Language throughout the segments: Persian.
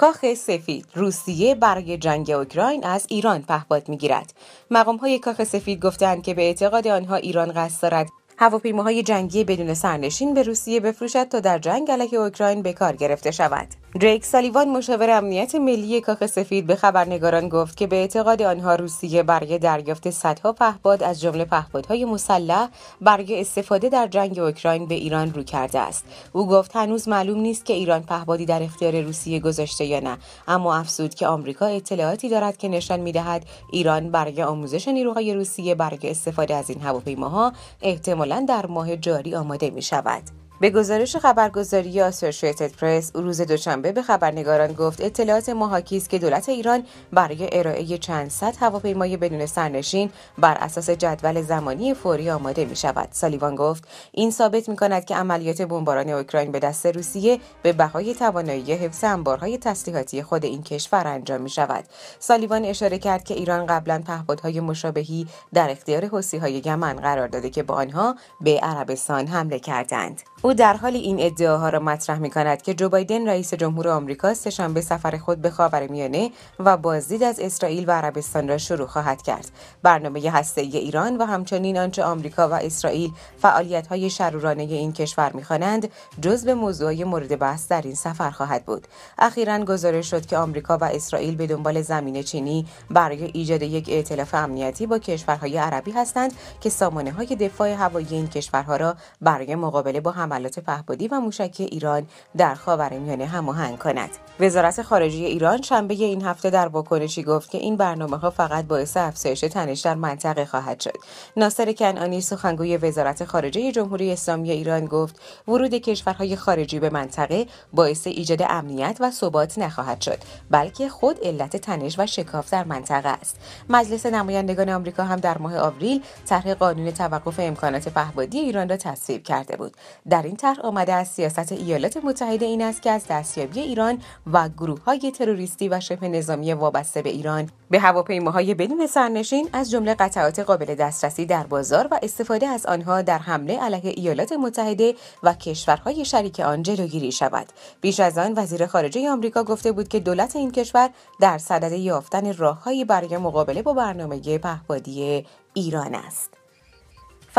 کاخ سفید روسیه برای جنگ اوکراین از ایران پهپاد میگیرد مقام های کاخ سفید گفتند که به اعتقاد آنها ایران قصد دارد هواپیماهای جنگی بدون سرنشین به روسیه بفروشد تا در جنگ علیه اوکراین به کار گرفته شود دریک سالیوان مشاور امنیت ملی کاخ سفید به خبرنگاران گفت که به اعتقاد آنها روسیه برای دریافت صدها پهپاد از جمله پهپادهای مسلح برای استفاده در جنگ اوکراین به ایران رو کرده است او گفت هنوز معلوم نیست که ایران پهپادی در اختیار روسیه گذاشته یا نه اما افزود که آمریکا اطلاعاتی دارد که نشان میدهد ایران برای آموزش نیروهای روسیه برای استفاده از این هواپیماها احتمالا در ماه جاری آماده می شود. به گزارش خبرگزاری آسوشیتد پرس او روز دوشنبه به خبرنگاران گفت اطلاعات محاکی است که دولت ایران برای ارائه چند صد هواپیمای بدون سرنشین بر اساس جدول زمانی فوری آماده می شود سالیوان گفت این ثابت می کند که عملیات بمباران اوکراین به دست روسیه به بهای توانایی حفظ انبارهای تسلیحاتی خود این کشور انجام می شود سالیوان اشاره کرد که ایران قبلا پهپادهای مشابهی در اختیار های یمن قرار داده که با آنها به عربستان حمله کردند او در حالی این ادعاها را مطرح می کند که جو بایدن رئیس جمهور آمریکا به سفر خود به میانه و بازدید از اسرائیل و عربستان را شروع خواهد کرد. برنامه هسته ای ایران و همچنین آنچه آمریکا و اسرائیل فعالیت های شرورانه این کشور میخوانند جزو موضوع مورد بحث در این سفر خواهد بود. اخیرا گزارش شد که آمریکا و اسرائیل به دنبال زمین چینی برای ایجاد یک ائتلاف امنیتی با کشورهای عربی هستند که سامانه های دفاع هوایی این کشورها را برای مقابله با حملات پهپادی و موشکی ایران در خاورمیانه هماهنگ کند وزارت خارجه ایران شنبه این هفته در واکنشی گفت که این برنامه ها فقط باعث افزایش تنش در منطقه خواهد شد ناصر کنعانی سخنگوی وزارت خارجه جمهوری اسلامی ایران گفت ورود کشورهای خارجی به منطقه باعث ایجاد امنیت و ثبات نخواهد شد بلکه خود علت تنش و شکاف در منطقه است مجلس نمایندگان آمریکا هم در ماه آوریل طرح قانون توقف امکانات پهبادی ایران را تصویب کرده بود در این طرح آمده از سیاست ایالات متحده این است که از دستیابی ایران و گروه های تروریستی و شبه نظامی وابسته به ایران به هواپیماهای بدون سرنشین از جمله قطعات قابل دسترسی در بازار و استفاده از آنها در حمله علیه ایالات متحده و کشورهای شریک آن جلوگیری شود بیش از آن وزیر خارجه آمریکا گفته بود که دولت این کشور در صدد یافتن راههایی برای مقابله با برنامه پهپادی ایران است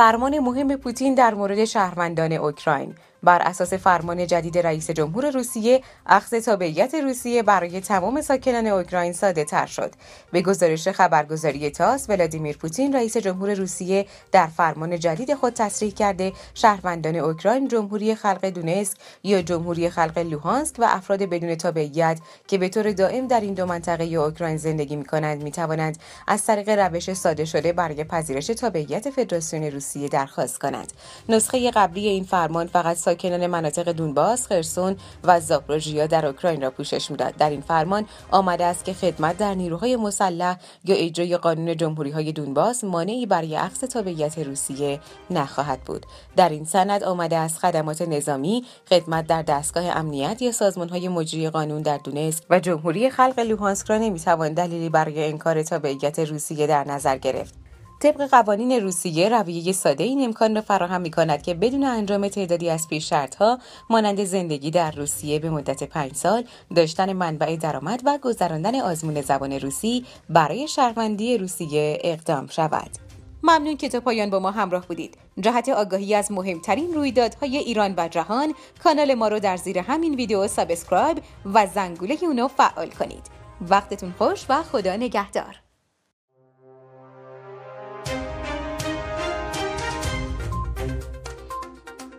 فرمان مهم پوتین در مورد شهروندان اوکراین بر اساس فرمان جدید رئیس جمهور روسیه اخذ تابعیت روسیه برای تمام ساکنان اوکراین ساده تر شد به گزارش خبرگزاری تاس ولادیمیر پوتین رئیس جمهور روسیه در فرمان جدید خود تصریح کرده شهروندان اوکراین جمهوری خلق دونسک یا جمهوری خلق لوهانسک و افراد بدون تابعیت که به طور دائم در این دو منطقه اوکراین زندگی می کنند می توانند از طریق روش ساده شده برای پذیرش تابعیت فدراسیون روسیه درخواست کنند نسخه قبلی این فرمان فقط ساکنان مناطق دونباس، خرسون و زاپروژیا در اوکراین را پوشش میداد. در این فرمان آمده است که خدمت در نیروهای مسلح یا اجرای قانون جمهوری های دونباس مانعی برای عقص تابعیت روسیه نخواهد بود. در این سند آمده است خدمات نظامی، خدمت در دستگاه امنیت یا سازمان های مجری قانون در دونسک و جمهوری خلق لوهانسک را نمیتوان دلیلی برای انکار تابعیت روسیه در نظر گرفت. طبق قوانین روسیه رویه ساده این امکان را فراهم می کند که بدون انجام تعدادی از پیش ها مانند زندگی در روسیه به مدت پنج سال داشتن منبع درآمد و گذراندن آزمون زبان روسی برای شهروندی روسیه اقدام شود ممنون که تا پایان با ما همراه بودید جهت آگاهی از مهمترین رویدادهای ایران و جهان کانال ما رو در زیر همین ویدیو سابسکرایب و زنگوله اونو فعال کنید وقتتون خوش و خدا نگهدار